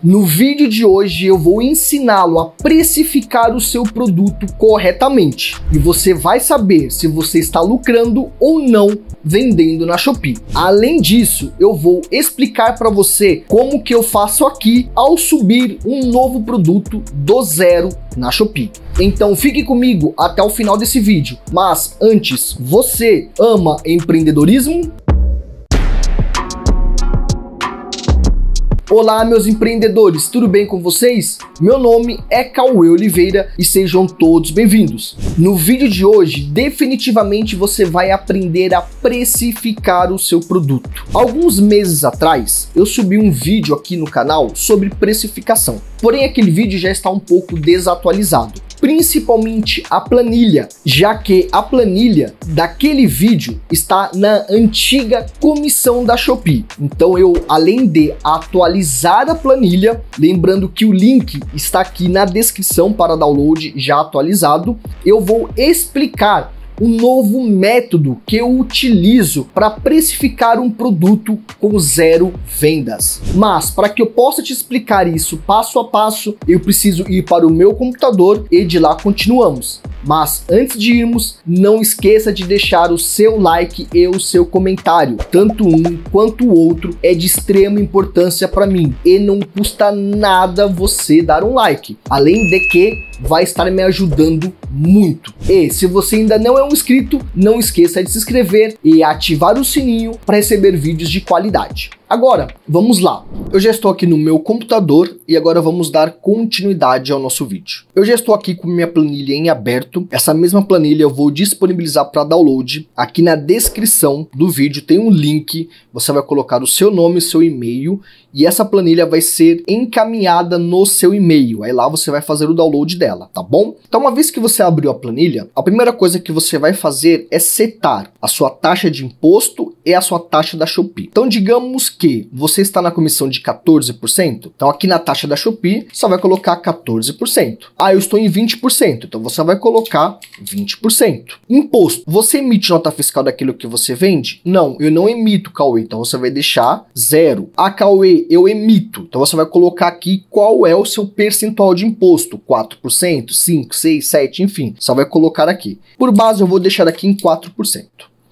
No vídeo de hoje eu vou ensiná-lo a precificar o seu produto corretamente e você vai saber se você está lucrando ou não vendendo na Shopee. Além disso, eu vou explicar para você como que eu faço aqui ao subir um novo produto do zero na Shopee. Então fique comigo até o final desse vídeo. Mas antes, você ama empreendedorismo? Olá, meus empreendedores, tudo bem com vocês? Meu nome é Cauê Oliveira e sejam todos bem-vindos. No vídeo de hoje, definitivamente você vai aprender a precificar o seu produto. Alguns meses atrás, eu subi um vídeo aqui no canal sobre precificação, porém aquele vídeo já está um pouco desatualizado principalmente a planilha, já que a planilha daquele vídeo está na antiga comissão da Shopee. Então eu, além de atualizar a planilha, lembrando que o link está aqui na descrição para download já atualizado, eu vou explicar um novo método que eu utilizo para precificar um produto com zero vendas. Mas para que eu possa te explicar isso passo a passo, eu preciso ir para o meu computador e de lá continuamos. Mas antes de irmos, não esqueça de deixar o seu like e o seu comentário. Tanto um quanto o outro é de extrema importância para mim e não custa nada você dar um like. Além de que vai estar me ajudando muito. E se você ainda não é um inscrito, não esqueça de se inscrever e ativar o sininho para receber vídeos de qualidade. Agora, vamos lá. Eu já estou aqui no meu computador e agora vamos dar continuidade ao nosso vídeo. Eu já estou aqui com minha planilha em aberto. Essa mesma planilha eu vou disponibilizar para download. Aqui na descrição do vídeo tem um link. Você vai colocar o seu nome, seu e-mail e essa planilha vai ser encaminhada no seu e-mail. Aí lá você vai fazer o download dela, tá bom? Então, uma vez que você abriu a planilha, a primeira coisa que você vai fazer é setar a sua taxa de imposto e a sua taxa da Shopee. Então, digamos que você está na comissão de 14%, então aqui na taxa da Shopee, só vai colocar 14%. Ah, eu estou em 20%, então você vai colocar 20%. Imposto. Você emite nota fiscal daquilo que você vende? Não, eu não emito, Cauê, então você vai deixar zero. Ah, Cauê, eu emito, então você vai colocar aqui qual é o seu percentual de imposto, 4%, 5, 6, 7, enfim, só vai colocar aqui. Por base, eu vou deixar aqui em 4%.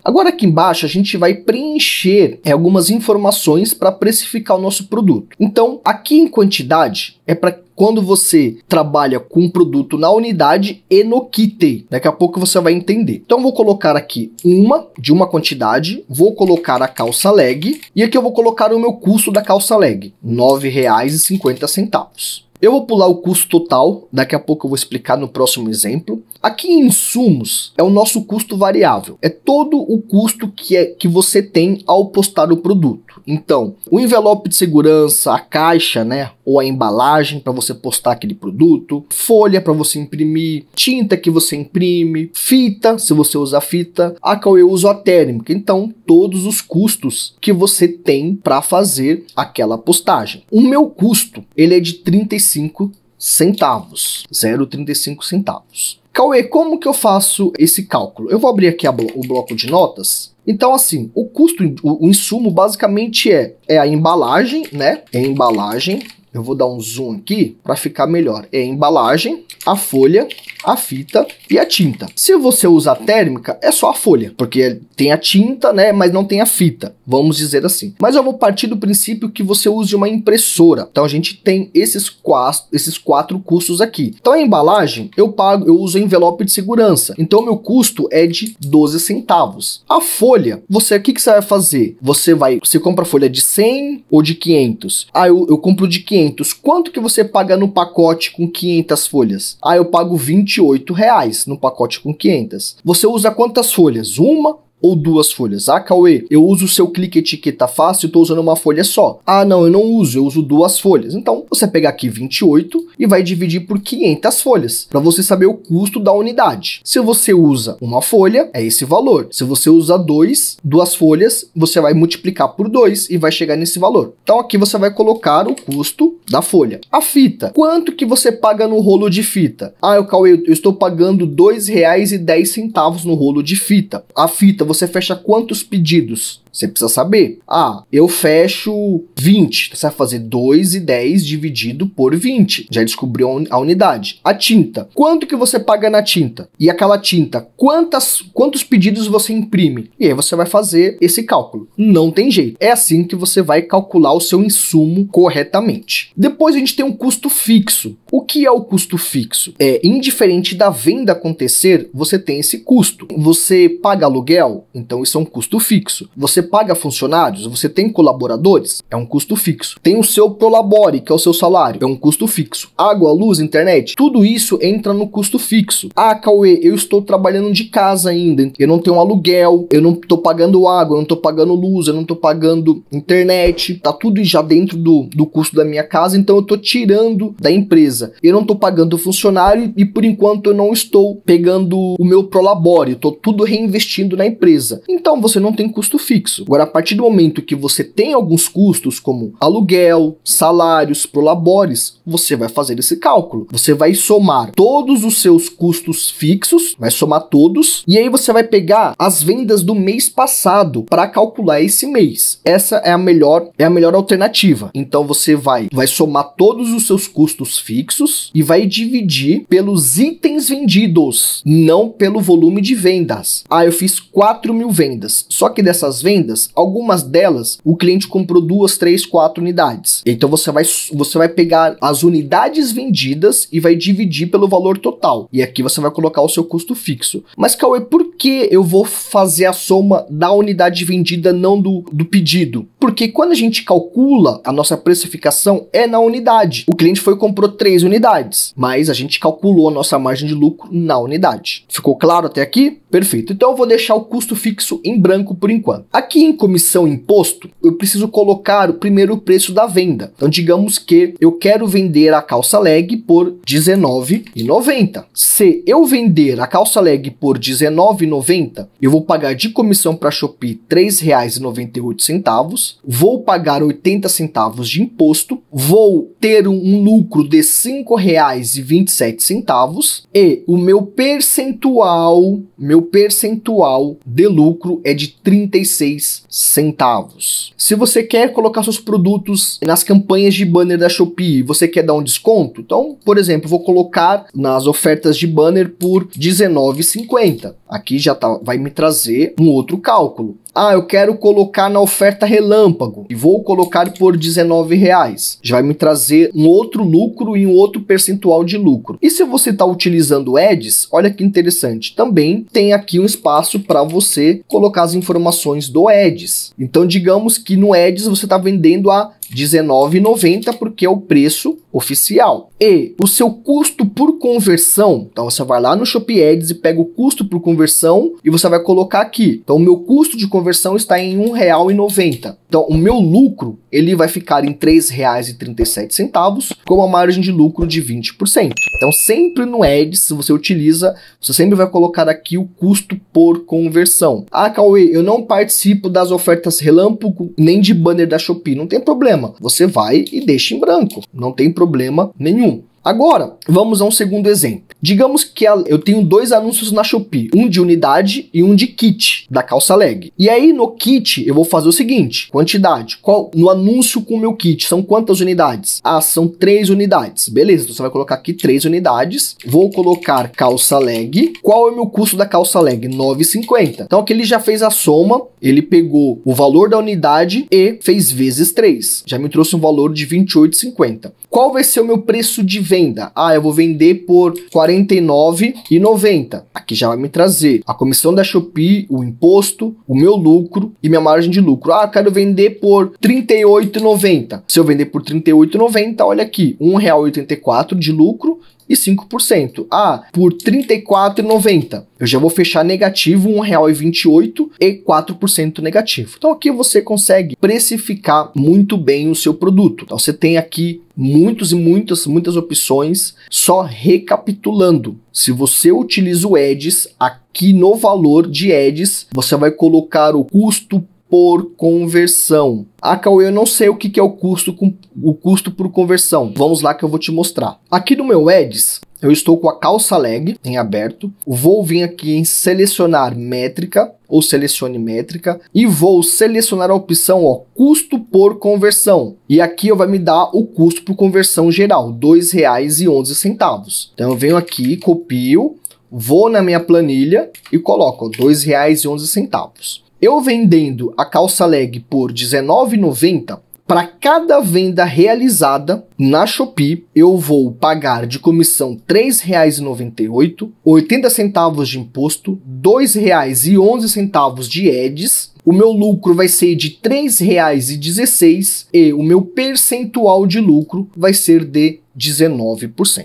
Agora aqui embaixo a gente vai preencher é, algumas informações para precificar o nosso produto. Então aqui em quantidade é para quando você trabalha com um produto na unidade e no kit. Daqui a pouco você vai entender. Então vou colocar aqui uma de uma quantidade, vou colocar a calça leg e aqui eu vou colocar o meu custo da calça leg, R$ 9,50. Eu vou pular o custo total, daqui a pouco eu vou explicar no próximo exemplo. Aqui em insumos é o nosso custo variável, é todo o custo que, é, que você tem ao postar o produto. Então, o envelope de segurança, a caixa, né, ou a embalagem para você postar aquele produto, folha para você imprimir, tinta que você imprime, fita, se você usa fita, a qual eu uso a térmica. Então, todos os custos que você tem para fazer aquela postagem. O meu custo, ele é de 35 centavos, 0,35 centavos. Cauê, como que eu faço esse cálculo? Eu vou abrir aqui blo o bloco de notas. Então, assim, o custo, o, o insumo basicamente é, é a embalagem, né? É embalagem. Eu vou dar um zoom aqui para ficar melhor. É embalagem, a folha, a fita e a tinta. Se você usar térmica, é só a folha, porque tem a tinta, né, mas não tem a fita, vamos dizer assim. Mas eu vou partir do princípio que você use uma impressora. Então a gente tem esses quatro, esses quatro custos aqui. Então a embalagem, eu pago, eu uso envelope de segurança. Então meu custo é de 12 centavos. A folha, você, o que, que você vai fazer? Você vai, você compra folha de 100 ou de 500? Ah, eu, eu compro de 500. Quanto que você paga no pacote com 500 folhas? Ah, eu pago 20 R$ reais no pacote com 500. Você usa quantas folhas? Uma, ou duas folhas. Ah, Cauê, eu uso o seu clique etiqueta fácil, estou usando uma folha só. Ah, não, eu não uso, eu uso duas folhas. Então, você pega aqui 28 e vai dividir por 500 folhas, para você saber o custo da unidade. Se você usa uma folha, é esse valor. Se você usa dois, duas folhas, você vai multiplicar por dois e vai chegar nesse valor. Então, aqui você vai colocar o custo da folha. A fita, quanto que você paga no rolo de fita? Ah, eu, Cauê, eu estou pagando R$ 2,10 no rolo de fita. A fita você fecha quantos pedidos? Você precisa saber. Ah, eu fecho 20. Você vai fazer 2 e 10 dividido por 20. Já descobriu a unidade. A tinta. Quanto que você paga na tinta? E aquela tinta, quantas, quantos pedidos você imprime? E aí você vai fazer esse cálculo. Não tem jeito. É assim que você vai calcular o seu insumo corretamente. Depois a gente tem um custo fixo. O que é o custo fixo? É indiferente da venda acontecer, você tem esse custo. Você paga aluguel, então isso é um custo fixo. Você paga funcionários? Você tem colaboradores? É um custo fixo. Tem o seu prolabore, que é o seu salário? É um custo fixo. Água, luz, internet? Tudo isso entra no custo fixo. Ah, Cauê, eu estou trabalhando de casa ainda. Eu não tenho aluguel, eu não estou pagando água, eu não estou pagando luz, eu não estou pagando internet. Tá tudo já dentro do, do custo da minha casa, então eu estou tirando da empresa. Eu não estou pagando funcionário e por enquanto eu não estou pegando o meu prolabore. Estou tudo reinvestindo na empresa. Então você não tem custo fixo isso. Agora, a partir do momento que você tem alguns custos, como aluguel, salários, prolabores, você vai fazer esse cálculo. Você vai somar todos os seus custos fixos, vai somar todos, e aí você vai pegar as vendas do mês passado para calcular esse mês. Essa é a melhor é a melhor alternativa. Então você vai vai somar todos os seus custos fixos e vai dividir pelos itens vendidos, não pelo volume de vendas. Ah, eu fiz 4 mil vendas. Só que dessas vendas vendas. Algumas delas, o cliente comprou duas, três, quatro unidades. Então você vai, você vai pegar as unidades vendidas e vai dividir pelo valor total. E aqui você vai colocar o seu custo fixo. Mas Cauê, por que eu vou fazer a soma da unidade vendida, não do, do pedido? Porque quando a gente calcula a nossa precificação é na unidade. O cliente foi e comprou três unidades, mas a gente calculou a nossa margem de lucro na unidade. Ficou claro até aqui? Perfeito. Então eu vou deixar o custo fixo em branco por enquanto. Aqui em comissão imposto, eu preciso colocar o primeiro preço da venda. Então, digamos que eu quero vender a calça leg por R$19,90. Se eu vender a calça leg por R$19,90, eu vou pagar de comissão para a Shopee R$3,98, vou pagar 80 centavos de imposto, vou ter um lucro de R$5,27. e o meu percentual, meu percentual de lucro é de 36 centavos. Se você quer colocar seus produtos nas campanhas de banner da Shopee, você quer dar um desconto? Então, por exemplo, vou colocar nas ofertas de banner por R$19,50. Aqui já tá, vai me trazer um outro cálculo. Ah, eu quero colocar na oferta relâmpago e vou colocar por 19 reais. Já vai me trazer um outro lucro e um outro percentual de lucro. E se você está utilizando ads, olha que interessante, também tem aqui um espaço para você colocar as informações do ads. Então digamos que no ads você está vendendo a 19,90 porque é o preço oficial. E o seu custo por conversão, então você vai lá no Shopee Ads e pega o custo por conversão e você vai colocar aqui. Então o meu custo de conversão está em R$ 1,90. Então, o meu lucro ele vai ficar em R$ 3,37 com uma margem de lucro de 20%. Então, sempre no Eds, se você utiliza, você sempre vai colocar aqui o custo por conversão. Ah, Cauê, eu não participo das ofertas relâmpago nem de banner da Shopee. Não tem problema. Você vai e deixa em branco. Não tem problema nenhum. Agora, vamos a um segundo exemplo. Digamos que eu tenho dois anúncios na Shopee, um de unidade e um de kit da calça leg. E aí no kit eu vou fazer o seguinte, quantidade, qual no anúncio com o meu kit são quantas unidades? Ah, são três unidades. Beleza, então você vai colocar aqui três unidades. Vou colocar calça leg. Qual é o meu custo da calça leg? 9,50. Então aqui ele já fez a soma, ele pegou o valor da unidade e fez vezes 3. Já me trouxe um valor de 28,50. Qual vai ser o meu preço de venda? Ah, eu vou vender por 40 49,90. Aqui já vai me trazer a comissão da Shopee, o imposto, o meu lucro e minha margem de lucro. Ah, quero vender por 38,90. Se eu vender por 38,90, olha aqui, R$ 1,84 de lucro e 5%. Ah, por R$ 34,90 eu já vou fechar negativo R$ 1,28 e 4% negativo. Então aqui você consegue precificar muito bem o seu produto. Então você tem aqui muitos e muitas, muitas opções. Só recapitulando, se você utiliza o Edis, aqui no valor de Edis, você vai colocar o custo por conversão. Ah, Cauê, eu não sei o que, é o custo, com, o custo por conversão. Vamos lá que eu vou te mostrar. Aqui no meu Eds, eu estou com a calça leg em aberto. Vou vir aqui em selecionar métrica ou selecione métrica e vou selecionar a opção ó, custo por conversão. E aqui eu vai me dar o custo por conversão geral, R$ 2,11. Então eu venho aqui, copio, vou na minha planilha e coloco R$ 2,11 eu vendendo a calça leg por R$19,90, para cada venda realizada na Shopee, eu vou pagar de comissão R$ 3,98, 80 centavos de imposto, R$ 2,11 de EDs. O meu lucro vai ser de R$ 3,16 e o meu percentual de lucro vai ser de 19%.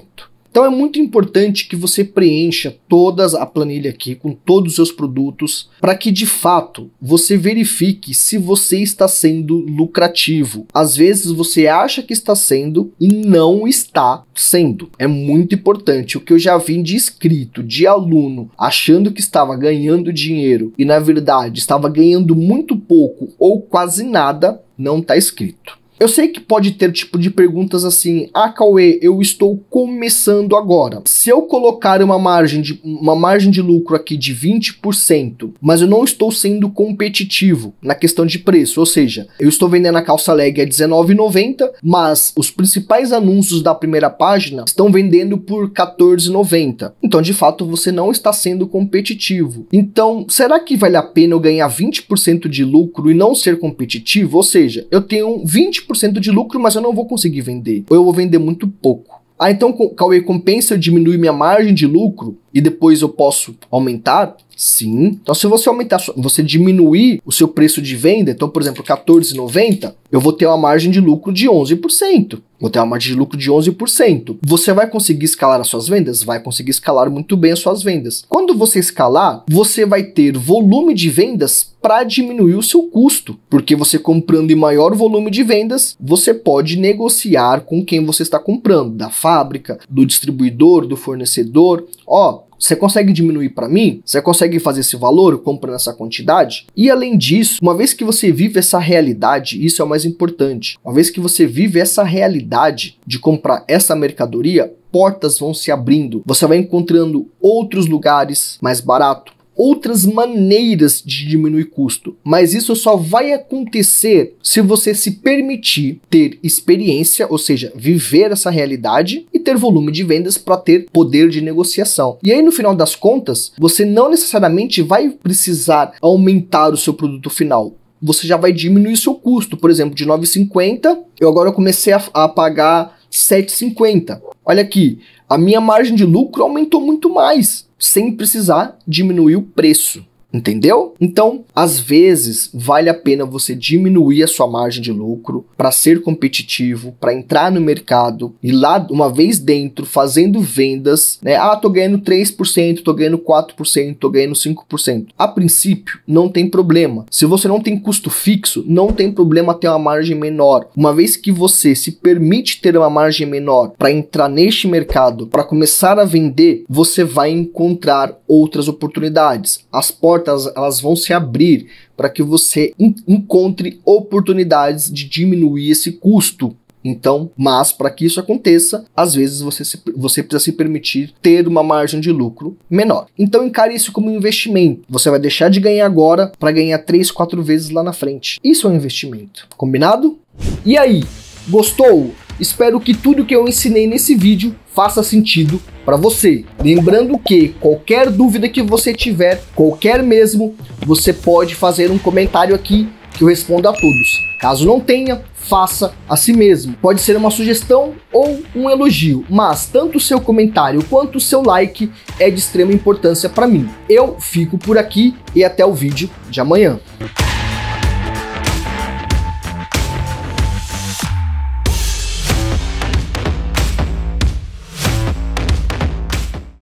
Então é muito importante que você preencha toda a planilha aqui com todos os seus produtos para que de fato você verifique se você está sendo lucrativo. Às vezes você acha que está sendo e não está sendo. É muito importante. O que eu já vi de escrito, de aluno, achando que estava ganhando dinheiro e na verdade estava ganhando muito pouco ou quase nada, não está escrito. Eu sei que pode ter tipo de perguntas assim: "Ah, Cauê, eu estou começando agora. Se eu colocar uma margem de uma margem de lucro aqui de 20%, mas eu não estou sendo competitivo na questão de preço, ou seja, eu estou vendendo a calça leg a 19,90, mas os principais anúncios da primeira página estão vendendo por 14,90. Então, de fato, você não está sendo competitivo. Então, será que vale a pena eu ganhar 20% de lucro e não ser competitivo? Ou seja, eu tenho 20 20% de lucro, mas eu não vou conseguir vender. Ou eu vou vender muito pouco. Ah, então, Cauê, compensa eu diminuir minha margem de lucro? e depois eu posso aumentar? Sim. Então, se você aumentar, você diminuir o seu preço de venda, então, por exemplo, 14,90 eu vou ter uma margem de lucro de 11%. Vou ter uma margem de lucro de 11%. Você vai conseguir escalar as suas vendas? Vai conseguir escalar muito bem as suas vendas. Quando você escalar, você vai ter volume de vendas para diminuir o seu custo, porque você comprando em maior volume de vendas, você pode negociar com quem você está comprando, da fábrica, do distribuidor, do fornecedor, ó, oh, você consegue diminuir para mim? Você consegue fazer esse valor? comprando essa nessa quantidade? E além disso, uma vez que você vive essa realidade, isso é o mais importante. Uma vez que você vive essa realidade de comprar essa mercadoria, portas vão se abrindo. Você vai encontrando outros lugares mais barato, outras maneiras de diminuir custo, mas isso só vai acontecer se você se permitir ter experiência, ou seja, viver essa realidade e ter volume de vendas para ter poder de negociação. E aí no final das contas, você não necessariamente vai precisar aumentar o seu produto final, você já vai diminuir seu custo. Por exemplo, de 9,50, eu agora comecei a, a pagar 7,50. Olha aqui, a minha margem de lucro aumentou muito mais sem precisar diminuir o preço. Entendeu? Então, às vezes, vale a pena você diminuir a sua margem de lucro para ser competitivo, para entrar no mercado e lá, uma vez dentro, fazendo vendas, né? Ah, tô ganhando 3%, tô ganhando 4%, tô ganhando 5%. A princípio, não tem problema. Se você não tem custo fixo, não tem problema ter uma margem menor. Uma vez que você se permite ter uma margem menor para entrar neste mercado, para começar a vender, você vai encontrar outras oportunidades. As portas portas elas vão se abrir para que você encontre oportunidades de diminuir esse custo. Então, mas para que isso aconteça, às vezes você, se, você precisa se permitir ter uma margem de lucro menor. Então, encare isso como um investimento. Você vai deixar de ganhar agora para ganhar 3, 4 vezes lá na frente. Isso é um investimento. Combinado? E aí? Gostou? Espero que tudo que eu ensinei nesse vídeo faça sentido para você. Lembrando que qualquer dúvida que você tiver, qualquer mesmo, você pode fazer um comentário aqui que eu respondo a todos. Caso não tenha, faça a si mesmo. Pode ser uma sugestão ou um elogio, mas tanto o seu comentário quanto o seu like é de extrema importância para mim. Eu fico por aqui e até o vídeo de amanhã.